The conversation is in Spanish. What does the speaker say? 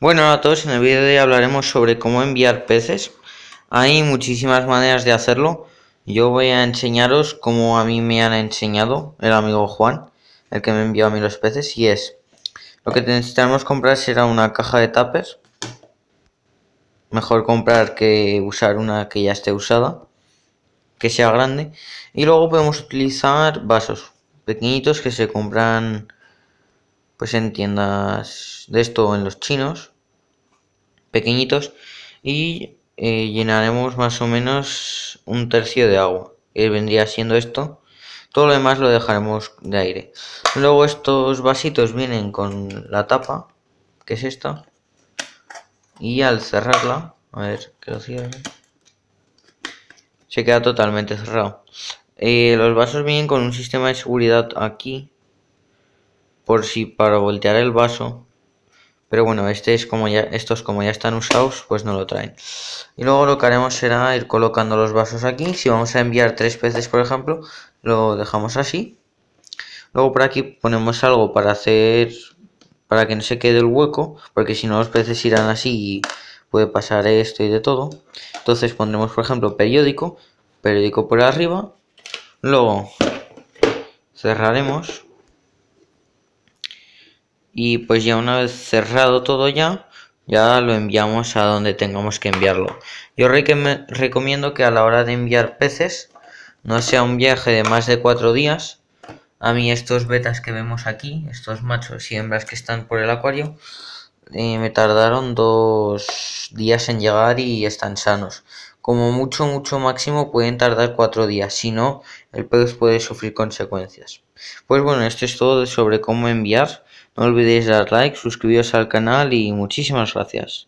Bueno, a todos, en el vídeo de hoy hablaremos sobre cómo enviar peces. Hay muchísimas maneras de hacerlo. Yo voy a enseñaros como a mí me han enseñado el amigo Juan, el que me envió a mí los peces, y es... Lo que necesitamos comprar será una caja de tapers. Mejor comprar que usar una que ya esté usada, que sea grande. Y luego podemos utilizar vasos pequeñitos que se compran pues en tiendas de esto, en los chinos, pequeñitos, y eh, llenaremos más o menos un tercio de agua, que vendría siendo esto. Todo lo demás lo dejaremos de aire. Luego estos vasitos vienen con la tapa, que es esta, y al cerrarla, a ver que lo cierre, se queda totalmente cerrado. Eh, los vasos vienen con un sistema de seguridad aquí por si para voltear el vaso. Pero bueno, este es como ya, estos como ya están usados, pues no lo traen. Y luego lo que haremos será ir colocando los vasos aquí. Si vamos a enviar tres peces, por ejemplo, lo dejamos así. Luego por aquí ponemos algo para hacer, para que no se quede el hueco, porque si no los peces irán así y puede pasar esto y de todo. Entonces pondremos, por ejemplo, periódico, periódico por arriba. Luego cerraremos y pues ya una vez cerrado todo ya ya lo enviamos a donde tengamos que enviarlo yo recomiendo que a la hora de enviar peces no sea un viaje de más de cuatro días a mí estos betas que vemos aquí estos machos y hembras que están por el acuario eh, me tardaron dos días en llegar y están sanos como mucho mucho máximo pueden tardar cuatro días si no el pez puede sufrir consecuencias pues bueno esto es todo sobre cómo enviar no olvidéis dar like, suscribiros al canal y muchísimas gracias.